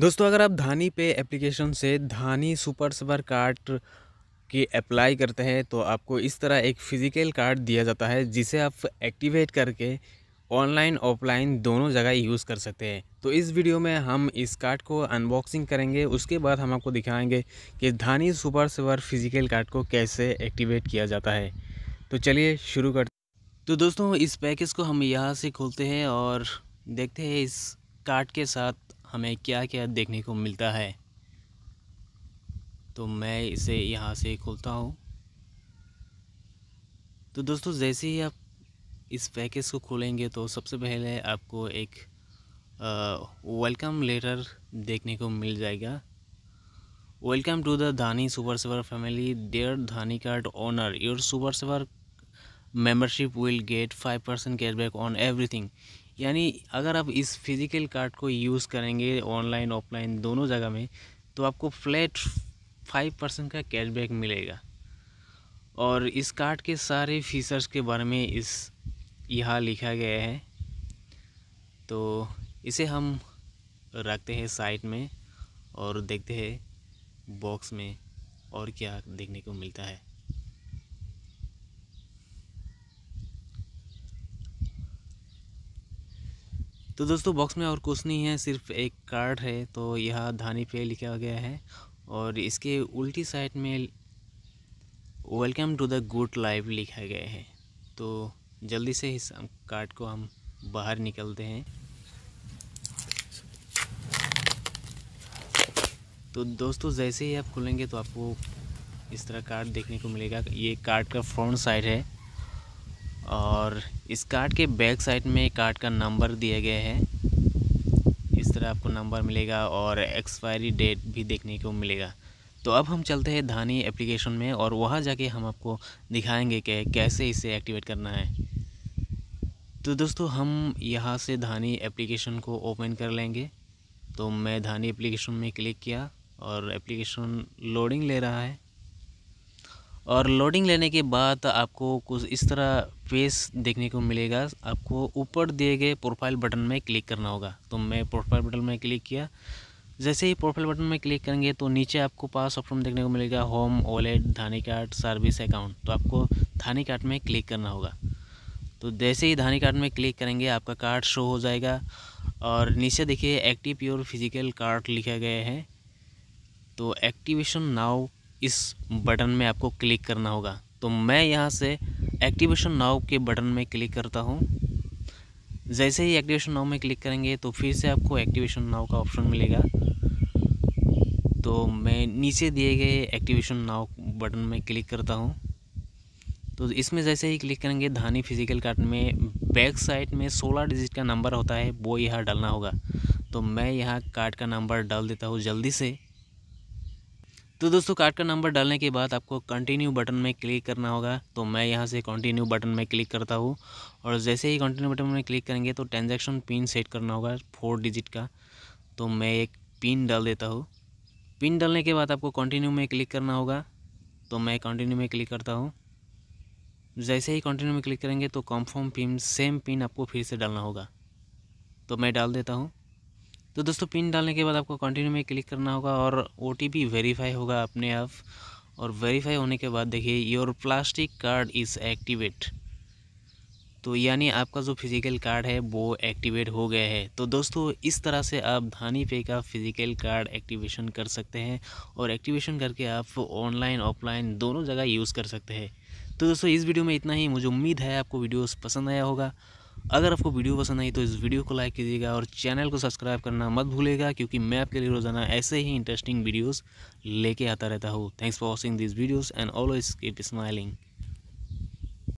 दोस्तों अगर आप धानी पे एप्लीकेशन से धानी सुपर सबर कार्ड की अप्लाई करते हैं तो आपको इस तरह एक फ़िज़िकल कार्ड दिया जाता है जिसे आप एक्टिवेट करके ऑनलाइन ऑफलाइन दोनों जगह यूज़ कर सकते हैं तो इस वीडियो में हम इस कार्ड को अनबॉक्सिंग करेंगे उसके बाद हम आपको दिखाएंगे कि Dhani super saver physical card को कैसे एक्टिवेट किया जाता है तो चलिए शुरू करते तो दोस्तों इस पैकेज को हम यहाँ से खोलते हैं और देखते हैं इस कार्ड के साथ हमें क्या क्या देखने को मिलता है तो मैं इसे यहाँ से खोलता हूँ तो दोस्तों जैसे ही आप इस पैकेज को खोलेंगे तो सबसे पहले आपको एक वेलकम लेटर देखने को मिल जाएगा welcome to the Dhani super saver family dear Dhani card owner your super saver will get five percent cashback on everything यानी अगर आप इस फिज़िकल कार्ड को यूज़ करेंगे ऑनलाइन ऑफलाइन दोनों जगह में तो आपको फ्लैट फाइव परसेंट का कैशबैक मिलेगा और इस कार्ड के सारे फीचर्स के बारे में इस यहाँ लिखा गया है तो इसे हम रखते हैं साइट में और देखते हैं बॉक्स में और क्या देखने को मिलता है तो दोस्तों बॉक्स में और कुछ नहीं है सिर्फ एक कार्ड है तो यह धानी पे लिखा गया है और इसके उल्टी साइड में welcome to the good life लिखा गया है तो जल्दी से इस कार्ड को हम बाहर निकलते हैं तो दोस्तों जैसे ही आप खुलेंगे तो आपको इस तरह कार्ड देखने को मिलेगा ये कार्ड का फ्रंट साइड है और इस कार्ड के बैक साइड में कार्ड का नंबर दिए गए हैं इस तरह आपको नंबर मिलेगा और एक्सपायरी डेट भी देखने को मिलेगा तो अब हम चलते हैं धानी एप्लीकेशन में और वहाँ जाके हम आपको दिखाएंगे कि कैसे इसे एक्टिवेट करना है तो दोस्तों हम यहाँ से धानी एप्लीकेशन को ओपन कर लेंगे तो मैं धानी एप्लीकेशन में क्लिक किया और एप्लीकेशन लोडिंग ले रहा है और लोडिंग लेने के बाद आपको कुछ इस तरह फेस देखने को मिलेगा आपको ऊपर दिए गए प्रोफाइल बटन में क्लिक करना होगा तो मैं प्रोफाइल बटन में क्लिक किया जैसे ही प्रोफाइल बटन में क्लिक करेंगे तो नीचे आपको पास ऑप्शन देखने को मिलेगा home wallet Dhani card service account तो आपको धानी कार्ड में क्लिक करना होगा तो जैसे ही धानी कार्ड में क्लिक करेंगे आपका कार्ड शो हो जाएगा और नीचे देखिए एक्टिव प्योर फिजिकल कार्ड लिखा गया है तो एक्टिवेशन नाउ इस बटन में आपको क्लिक करना होगा तो मैं यहाँ से एक्टिवेशन नाव के बटन में क्लिक करता हूँ जैसे ही एक्टिवेशन नाव में क्लिक करेंगे तो फिर से आपको एक्टिवेशन नाव का ऑप्शन मिलेगा तो मैं नीचे दिए गए एक्टिवेशन नाव बटन में क्लिक करता हूँ तो इसमें जैसे ही क्लिक करेंगे धानी फिजिकल कार्ड में बैक साइड में सोलह डिजिट का नंबर होता है वो यहाँ डालना होगा तो मैं यहाँ कार्ड का नंबर डाल देता हूँ जल्दी से तो दोस्तों कार्ड का नंबर डालने के बाद आपको कंटिन्यू बटन में क्लिक करना होगा तो मैं यहाँ से कंटिन्यू बटन में क्लिक करता हूँ और जैसे ही कंटिन्यू बटन में क्लिक करेंगे तो ट्रांजेक्शन पिन सेट करना होगा फोर डिजिट का तो मैं एक पिन डाल देता हूँ पिन डालने के बाद आपको कंटिन्यू में क्लिक करना होगा तो मैं कंटिन्यू में क्लिक करता हूँ जैसे ही कंटिन्यू में क्लिक करेंगे तो कंफर्म पिन सेम पिन आपको फिर से डालना होगा तो मैं डाल देता हूँ तो दोस्तों पिन डालने के बाद आपको कंटिन्यू में क्लिक करना होगा और ओ वेरीफाई होगा अपने आप और वेरीफाई होने के बाद देखिए your plastic card is activate तो यानी आपका जो फिज़िकल कार्ड है वो एक्टिवेट हो गया है तो दोस्तों इस तरह से आप धानी पे का फिज़िकल कार्ड एक्टिवेशन कर सकते हैं और एक्टिवेशन करके आप ऑनलाइन ऑफलाइन दोनों जगह यूज़ कर सकते हैं तो दोस्तों इस वीडियो में इतना ही मुझे उम्मीद है आपको वीडियोस पसंद आया होगा अगर आपको वीडियो पसंद आई तो इस वीडियो को लाइक कीजिएगा और चैनल को सब्सक्राइब करना मत भूलेगा क्योंकि मैं आपके लिए रोज़ाना ऐसे ही इंटरेस्टिंग वीडियोस लेके आता रहता हूँ thanks for watching this videos and always keep smiling